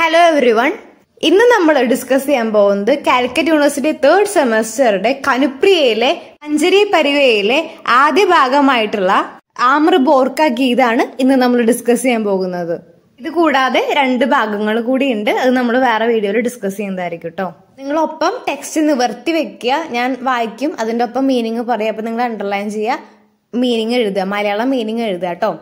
hello every one ഇന്ന് നമ്മൾ discuss ചെയ്യാൻ പോകുന്നത് കാലിക്കറ്റ് യൂണിവേഴ്സിറ്റി തേർഡ് സെമസ്റ്ററുടെ കനുപ്രിയയിലെ അഞ്ചരി പരിവയിലെ ആദ്യ ഭാഗമായിട്ടുള്ള ആമർ ബോർക്ക ഗീതാണ് ഇന്ന് നമ്മൾ ഡിസ്കസ് ചെയ്യാൻ പോകുന്നത് ഇത് കൂടാതെ രണ്ട് ഭാഗങ്ങൾ കൂടി ഉണ്ട് അത് നമ്മൾ വേറെ വീഡിയോയിൽ ഡിസ്കസ് ചെയ്യുന്നതായിരിക്കും കേട്ടോ നിങ്ങളൊപ്പം ടെക്സ്റ്റ് നിവർത്തി വെക്കുക ഞാൻ വായിക്കും അതിന്റെ ഒപ്പം മീനിങ് പറയാം അപ്പൊ നിങ്ങൾ അണ്ടർലൈൻ ചെയ്യുക മീനിങ് എഴുതുക മലയാളം മീനിങ് എഴുതുക കേട്ടോ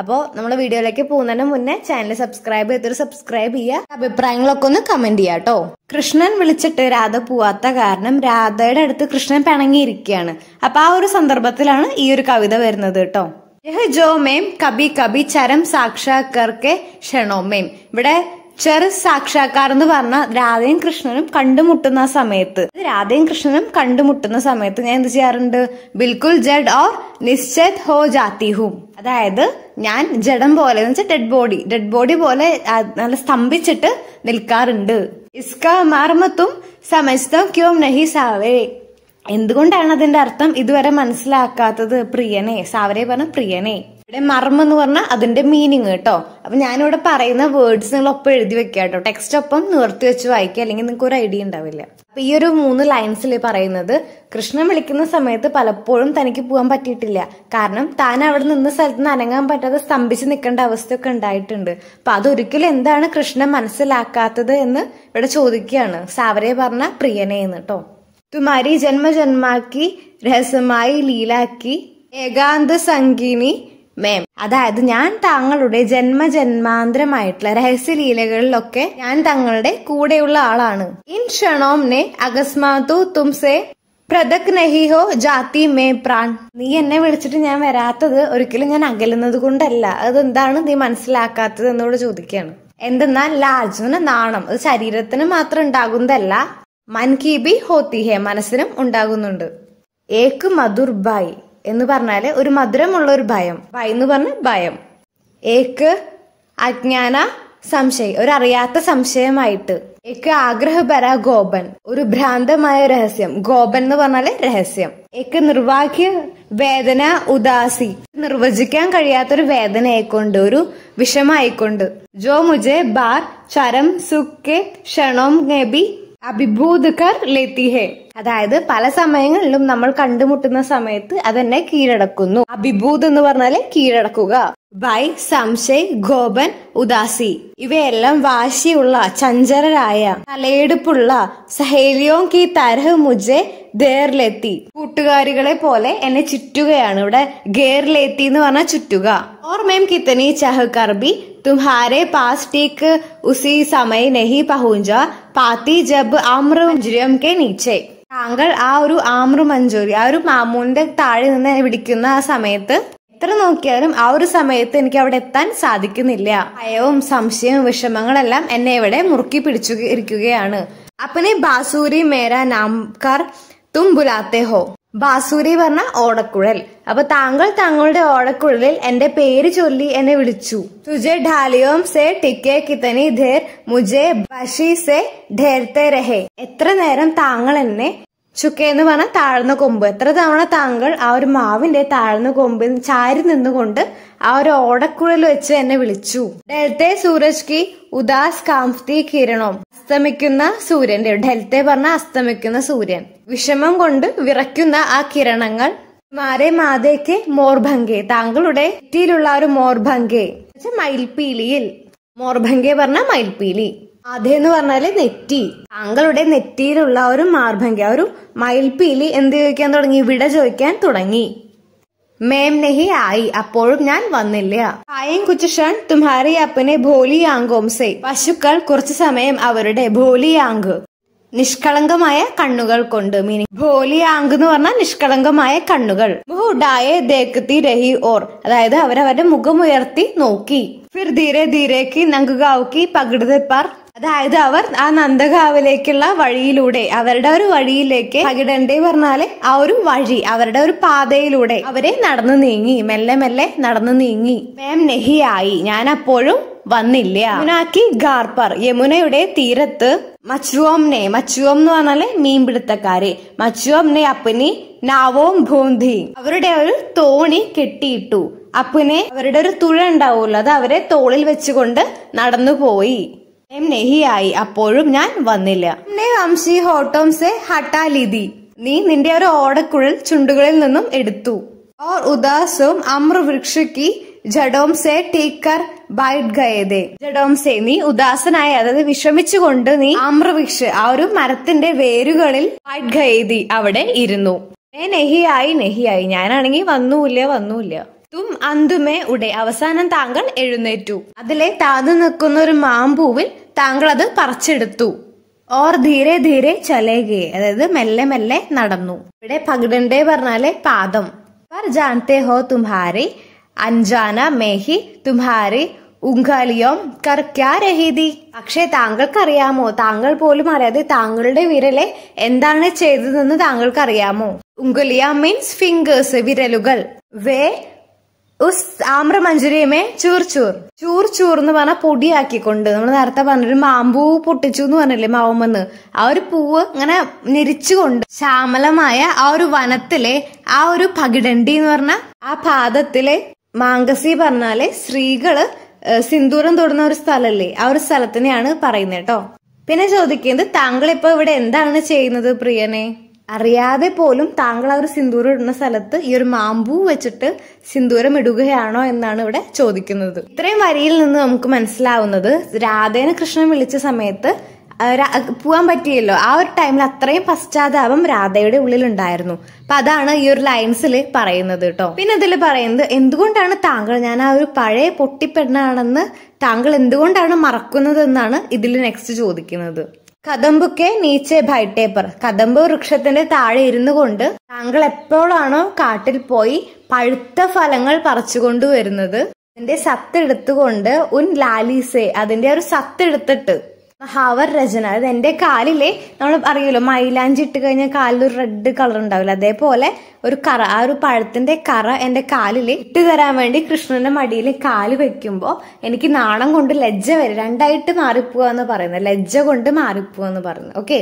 അപ്പോ നമ്മൾ വീഡിയോയിലേക്ക് പോകുന്നതിന് മുന്നേ ചാനൽ സബ്സ്ക്രൈബ് ചെയ്തൊരു സബ്സ്ക്രൈബ് ചെയ്യുക അഭിപ്രായങ്ങളൊക്കെ ഒന്ന് കമന്റ് ചെയ്യാട്ടോ കേട്ടോ കൃഷ്ണൻ വിളിച്ചിട്ട് രാധ പോവാത്ത കാരണം രാധയുടെ അടുത്ത് കൃഷ്ണൻ പിണങ്ങിയിരിക്കുകയാണ് അപ്പൊ ആ ഒരു സന്ദർഭത്തിലാണ് ഈ ഒരു കവിത വരുന്നത് കേട്ടോ യഹ് ജോ മേം കബി കബി ചരം സാക്ഷാത്കർക്ക് ക്ഷണോ മേം ഇവിടെ ചെറു സാക്ഷാത്കാർ എന്ന് പറഞ്ഞ രാധയും കൃഷ്ണനും കണ്ടുമുട്ടുന്ന സമയത്ത് രാധയും കൃഷ്ണനും കണ്ടുമുട്ടുന്ന സമയത്ത് ഞാൻ എന്ത് ചെയ്യാറുണ്ട് ബിൽക്കുൽ ജഡ് ഓർ നിശ്ചത് ഹോ ജാത്തി ഹും അതായത് ഞാൻ ജഡം പോലെ എന്ന് വെച്ചാൽ ഡെഡ് ബോഡി ഡെഡ് ബോഡി പോലെ നല്ല സ്തംഭിച്ചിട്ട് നിൽക്കാറുണ്ട് ഇസ്ക മാർമത്തും സമസ്തം ക്യോം നഹി സാവേ എന്തുകൊണ്ടാണ് അതിന്റെ അർത്ഥം ഇതുവരെ മനസ്സിലാക്കാത്തത് പ്രിയനെ സാവരെ പറഞ്ഞ പ്രിയനെ ഇവിടെ മർമ്മം എന്ന് പറഞ്ഞാൽ അതിന്റെ മീനിങ് കേട്ടോ അപ്പൊ ഞാനിവിടെ പറയുന്ന വേർഡ്സ് നിങ്ങൾ ഒപ്പം എഴുതി വെക്കുക കേട്ടോ ടെക്സ്റ്റ് ഒപ്പം നിവർത്തി വെച്ച് വായിക്കുക അല്ലെങ്കിൽ നിങ്ങൾക്ക് ഒരു ഐഡിയ ഉണ്ടാവില്ല അപ്പൊ ഈ ഒരു മൂന്ന് ലൈൻസിൽ പറയുന്നത് കൃഷ്ണൻ വിളിക്കുന്ന സമയത്ത് പലപ്പോഴും തനിക്ക് പോകാൻ പറ്റിയിട്ടില്ല കാരണം താൻ അവിടെ നിന്ന സ്ഥലത്ത് നിന്ന് അനങ്ങാൻ പറ്റാതെ സ്തംഭിച്ച് നിൽക്കേണ്ട അവസ്ഥയൊക്കെ ഉണ്ടായിട്ടുണ്ട് അപ്പൊ അതൊരിക്കലും എന്താണ് കൃഷ്ണൻ മനസ്സിലാക്കാത്തത് എന്ന് ഇവിടെ ചോദിക്കുകയാണ് സാവരെ പറഞ്ഞ പ്രിയനെ എന്ന് കേട്ടോ തുമാരി ജന്മജന്മാക്കി രഹസ്യമായി ലീലാക്കി ഏകാന്ത സംഗീനി മേം അതായത് ഞാൻ തങ്ങളുടെ ജന്മജന്മാന്തരമായിട്ടുള്ള രഹസ്യലീലകളിലൊക്കെ ഞാൻ തങ്ങളുടെ കൂടെയുള്ള ആളാണ് ഇൻ ക്ഷണോംനെ അകസ്മാതു തുംസെ പ്രതക് നഹിഹോ ജാതി മേ പ്രാൺ നീ എന്നെ വിളിച്ചിട്ട് ഞാൻ വരാത്തത് ഒരിക്കലും ഞാൻ അകലുന്നത് കൊണ്ടല്ല അതെന്താണ് നീ മനസ്സിലാക്കാത്തത് എന്നോട് ചോദിക്കുകയാണ് എന്തെന്നാൽ ലാജുവിന് നാണം അത് ശരീരത്തിന് മാത്രം ഉണ്ടാകുന്നതല്ല മൻ കി ബി ഹോത്തി ഹെ മനസ്സിനും ഉണ്ടാകുന്നുണ്ട് ഏക്ക് മധുർബായി എന്ന് പറഞ്ഞാൽ ഒരു മധുരമുള്ള ഒരു ഭയം ഭയ എന്ന് പറഞ്ഞ ഭയം ഏക്ക് അജ്ഞാന സംശയം ഒരു അറിയാത്ത സംശയമായിട്ട് ഏക്ക് ആഗ്രഹപര ഗോപൻ ഒരു ഭ്രാന്തമായ രഹസ്യം ഗോപൻ എന്ന് പറഞ്ഞാല് രഹസ്യം ഏക്ക് നിർവാഹ്യ വേദന ഉദാസി നിർവചിക്കാൻ കഴിയാത്തൊരു വേദനയെക്കൊണ്ട് ഒരു വിഷമായിക്കൊണ്ട് ജോ മുജെ ബാർ ചരം സുക്കെ ക്ഷണോം ഗബി ലെത്തിഹേ അതായത് പല സമയങ്ങളിലും നമ്മൾ കണ്ടുമുട്ടുന്ന സമയത്ത് അതെന്നെ കീഴടക്കുന്നു അഭിഭൂത് എന്ന് പറഞ്ഞാല് കീഴടക്കുക ബൈ സംശയ് ഗോപൻ ഉദാസി ഇവയെല്ലാം വാശിയുള്ള ചഞ്ചരരായ തലയെടുപ്പുള്ള സഹേലിയോ കി തരഹ് മുജെ ഗേർലെത്തി കൂട്ടുകാരികളെ പോലെ എന്നെ ചുറ്റുകയാണ് ഇവിടെ ഗേർലെത്തി എന്ന് പറഞ്ഞാൽ ചുറ്റുക ഓർ മേം കിത്തനി ചഹ കർബി തുംഹാരെ पास ഉസി സമയ നെഹി പഹുഞ്ച പാത്തി ജബ് जब കെ നീച്ചേ താങ്കൾ ആ ഒരു ആമ്രു മഞ്ചൂരി ആ ഒരു മാമൂന്റെ താഴെ നിന്ന് വിളിക്കുന്ന ആ സമയത്ത് എത്ര നോക്കിയാലും ആ ഒരു സമയത്ത് എനിക്ക് അവിടെ എത്താൻ സാധിക്കുന്നില്ല ഭയവും സംശയവും വിഷമങ്ങളെല്ലാം എന്നെ ഇവിടെ മുറുക്കി പിടിച്ചു ഇരിക്കുകയാണ് അപ്പനെ ബാസൂരി മേര നാംകാർ തും ബുലാത്തെ ഹോ ബാസൂരി പറഞ്ഞ ഓടക്കുഴൽ അപ്പൊ താങ്കൾ താങ്കളുടെ ഓടക്കുഴലിൽ എന്റെ പേര് ചൊല്ലി എന്നെ വിളിച്ചു തുജെ ഡാലിയോം സെ ടിക്കെ കിത്തനി ധേർ മുജെ ബഷി സെ ഡേർത്തെ രഹേ എത്ര നേരം താങ്കൾ എന്നെ ചുക്കേ എന്ന് പറഞ്ഞ താഴ്ന്ന കൊമ്പ് എത്ര തവണ താങ്കൾ ആ ഒരു മാവിന്റെ താഴ്ന്ന കൊമ്പിൽ ചാരി നിന്നുകൊണ്ട് ആ ഒരു ഓടക്കുഴൽ വെച്ച് എന്നെ വിളിച്ചു ഡെൽത്തെ സൂരജ് കി ഉദാസ് കാംഫ്തി കിരണോം അസ്തമിക്കുന്ന സൂര്യൻ ഡെൽറ്റ പറഞ്ഞ അസ്തമിക്കുന്ന സൂര്യൻ വിഷമം കൊണ്ട് വിറയ്ക്കുന്ന ആ കിരണങ്ങൾ മാരെ മാതയ്ക്ക് മോർഭംഗെ താങ്കളുടെ ഇറ്റിയിലുള്ള ഒരു മോർഭംഗെ മയിൽപീലിയിൽ മോർഭംഗെ പറഞ്ഞ മയിൽപീലി അതേ എന്ന് പറഞ്ഞാല് നെറ്റി താങ്കളുടെ നെറ്റിയിലുള്ള ഒരു മാർഭംഗ ഒരു മയിൽപീലി എന്ത് ചോദിക്കാൻ തുടങ്ങി വിട ചോദിക്കാൻ തുടങ്ങി മേം നെഹി ആയി അപ്പോഴും ഞാൻ വന്നില്ല ആയം കുച്ചഷൻ തുമ്ഹാരി അപ്പനെ ഭോലി ആങ്കോം സെ പശുക്കൾ കുറച്ചു സമയം അവരുടെ ഭോലി ആങ്ക് നിഷ്കളങ്കമായ കണ്ണുകൾ കൊണ്ട് മീനിങ് ഭോലി ആങ്ക് എന്ന് പറഞ്ഞാൽ നിഷ്കളങ്കമായ കണ്ണുകൾ മുഹുഡായെ ദേക്കത്തി രഹി ഓർ അതായത് അവരവരുടെ മുഖമുയർത്തി നോക്കി ഫിർ ധീരെ ധീരേക്ക് നങ്കുകാവുക്കി പകിടുതെ പാർ അതായത് അവർ ആ നന്ദകാവിലേക്കുള്ള വഴിയിലൂടെ അവരുടെ ഒരു വഴിയിലേക്ക് പകിടണ്ടേ പറഞ്ഞാല് ആ ഒരു വഴി അവരുടെ ഒരു പാതയിലൂടെ അവരെ നടന്നു നീങ്ങി മെല്ലെ മെല്ലെ നടന്നു നീങ്ങി മാം നെഹിയായി ഞാൻ അപ്പോഴും വന്നില്ല യമുനാക്കി ഗാർപ്പർ യമുനയുടെ തീരത്ത് മച്ചുവംനെ മച്ചുവം എന്ന് പറഞ്ഞാല് മീൻപിടുത്തക്കാരെ മച്ചുവംനെ അപ്പനി നാവോം ഭൂന്തി അവരുടെ ഒരു തോണി കെട്ടിയിട്ടു അപ്പനെ അവരുടെ ഒരു തുഴ ഉണ്ടാവുമല്ലോ അത് അവരെ തോളിൽ വെച്ചുകൊണ്ട് നടന്നു പോയി എം അപ്പോഴും ഞാൻ വന്നില്ല ഹട്ടാലിതി വംശി നീ നിന്റെ ഒരു ഓടക്കുഴൽ ചുണ്ടുകളിൽ നിന്നും എടുത്തു ഓർ ഉദാസും അമ്ര വൃക്ഷയ്ക്ക് ജഡോം ടീക്കർ ബൈറ്റ് ഗയതേ ജഡോം നീ ഉദാസനായ അതായത് വിഷമിച്ചുകൊണ്ട് നീ അമ്രവൃക്ഷ ആ ഒരു മരത്തിന്റെ വേരുകളിൽ ബൈറ്റ് ഗയതി അവിടെ ഇരുന്നു ഏ നെഹിയായി നെഹിയായി ഞാനാണെങ്കിൽ വന്നൂല്ല വന്നൂല്ല തും അന്തുമേ ഉടേ അവസാനം താങ്കൾ എഴുന്നേറ്റു അതിലെ താന്നു നിൽക്കുന്ന ഒരു മാമ്പൂവിൽ താങ്കൾ അത് പറിച്ചെടുത്തു ഓർ ധീരെ ധീരെ ചലേകെ അതായത് മെല്ലെ മെല്ലെ നടന്നു ഇവിടെ പകിടണ്ടേ പറഞ്ഞാല് പാദം പർ ജാനത്തെ ഹോ തുംഹാരി അഞ്ജാന മേഹി തുംഹാരി ഉങ്കാലിയോം കർക്കാ രഹീതി പക്ഷെ താങ്കൾക്കറിയാമോ താങ്കൾ പോലും അറിയാതെ താങ്കളുടെ വിരലെ എന്താണ് ചെയ്തതെന്ന് താങ്കൾക്കറിയാമോ ഉങ്കലിയ മീൻസ് ഫിംഗേഴ്സ് വിരലുകൾ വേ ഉസ് ആമ്ര മഞ്ചുരിയമേ ചൂർ ചൂർ ചൂർ ചൂർ എന്ന് പറഞ്ഞാൽ പൊടിയാക്കിക്കൊണ്ട് നമ്മൾ നേരത്തെ പറഞ്ഞൊരു മാമ്പൂ പൊട്ടിച്ചു എന്ന് പറഞ്ഞില്ലേ മാവുമെന്ന് ആ ഒരു പൂവ് ഇങ്ങനെ ഞെരിച്ചുകൊണ്ട് ശ്യാമലമായ ആ ഒരു വനത്തിലെ ആ ഒരു പകിടണ്ടി എന്ന് പറഞ്ഞ ആ പാദത്തിലെ മാങ്കസി പറഞ്ഞാല് സ്ത്രീകള് സിന്ദൂരം തൊടുന്ന ഒരു സ്ഥലല്ലേ ആ ഒരു സ്ഥലത്തിനെയാണ് പറയുന്നത് കേട്ടോ പിന്നെ ചോദിക്കുന്നത് താങ്കൾ ഇപ്പൊ ഇവിടെ എന്താണ് ചെയ്യുന്നത് പ്രിയനെ അറിയാതെ പോലും താങ്കൾ ആ ഒരു സിന്ദൂരം ഇടുന്ന സ്ഥലത്ത് ഈ ഒരു മാമ്പൂ വെച്ചിട്ട് സിന്ദൂരം ഇടുകയാണോ എന്നാണ് ഇവിടെ ചോദിക്കുന്നത് ഇത്രയും വരിയിൽ നിന്ന് നമുക്ക് മനസ്സിലാവുന്നത് രാധേനെ കൃഷ്ണൻ വിളിച്ച സമയത്ത് പോവാൻ പറ്റിയല്ലോ ആ ഒരു ടൈമിൽ അത്രയും പശ്ചാത്താപം രാധയുടെ ഉള്ളിൽ ഉണ്ടായിരുന്നു അപ്പൊ അതാണ് ഈ ഒരു ലൈൻസിൽ പറയുന്നത് കേട്ടോ പിന്നെ ഇതിൽ പറയുന്നത് എന്തുകൊണ്ടാണ് താങ്കൾ ഞാൻ ആ ഒരു പഴയ പൊട്ടിപ്പെണ്ണാണെന്ന് താങ്കൾ എന്തുകൊണ്ടാണ് മറക്കുന്നത് എന്നാണ് ഇതിൽ നെക്സ്റ്റ് ചോദിക്കുന്നത് കദമ്പുക്കെ നീച്ചെ ഭൈട്ടേപ്പർ കദമ്പ് വൃക്ഷത്തിന്റെ താഴെ ഇരുന്നു കൊണ്ട് താങ്കൾ എപ്പോഴാണോ കാട്ടിൽ പോയി പഴുത്ത ഫലങ്ങൾ പറിച്ചുകൊണ്ടുവരുന്നത് അതിന്റെ സത്തെടുത്തുകൊണ്ട് ഉൻ ലാലീസെ അതിന്റെ ഒരു സത്തെടുത്തിട്ട് ഹവർ രചന അത് എൻ്റെ കാലിലെ നമ്മൾ അറിയുമല്ലോ മൈലാഞ്ചി ഇട്ട് കഴിഞ്ഞാൽ കാലിലൊരു റെഡ് കളർ ഉണ്ടാവില്ല അതേപോലെ ഒരു കറ ആ ഒരു പഴത്തിന്റെ കറ എൻ്റെ കാലിൽ ഇട്ട് തരാൻ വേണ്ടി കൃഷ്ണന്റെ മടിയിൽ കാല് വെക്കുമ്പോൾ എനിക്ക് നാണം കൊണ്ട് ലജ്ജ വരും രണ്ടായിട്ട് മാറിപ്പോവുക എന്ന് പറയുന്നത് ലജ്ജ കൊണ്ട് മാറിപ്പോവുക എന്ന് പറയുന്നത് ഓക്കെ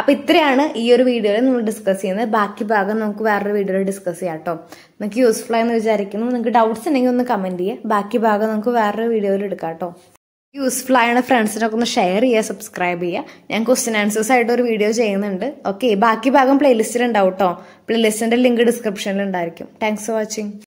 അപ്പൊ ഇത്രയാണ് ഈ ഒരു വീഡിയോയിൽ നമ്മൾ ഡിസ്കസ് ചെയ്യുന്നത് ബാക്കി ഭാഗം നമുക്ക് വേറൊരു വീഡിയോയിൽ ഡിസ്കസ് ചെയ്യാം കേട്ടോ നിങ്ങൾക്ക് യൂസ്ഫുൾ ആയെന്ന് വിചാരിക്കുന്നു നിങ്ങൾക്ക് ഡൗട്ട്സ് ഉണ്ടെങ്കിൽ ഒന്ന് കമന്റ് ചെയ്യുക ബാക്കി ഭാഗം നമുക്ക് വേറൊരു വീഡിയോയിൽ എടുക്കാം കേട്ടോ യൂസ്ഫുൾ ആണ് ഫ്രണ്ട്സിനൊക്കെ ഒന്ന് ഷെയർ ചെയ്യുക സബ്സ്ക്രൈബ് ചെയ്യുക ഞാൻ ക്വസ്റ്റ്യൻ ആൻസേഴ്സ് ആയിട്ട് ഒരു വീഡിയോ ചെയ്യുന്നുണ്ട് ഓക്കെ ബാക്കി ഭാഗം പ്ലേലിസ്റ്റിൽ ഉണ്ടാവും കേട്ടോ പ്ലേലിസ്റ്റിന്റെ ലിങ്ക് ഡിസ്ക്രിപ്ഷനിൽ ഉണ്ടായിരിക്കും താങ്ക്സ് ഫോർ വാച്ചിങ്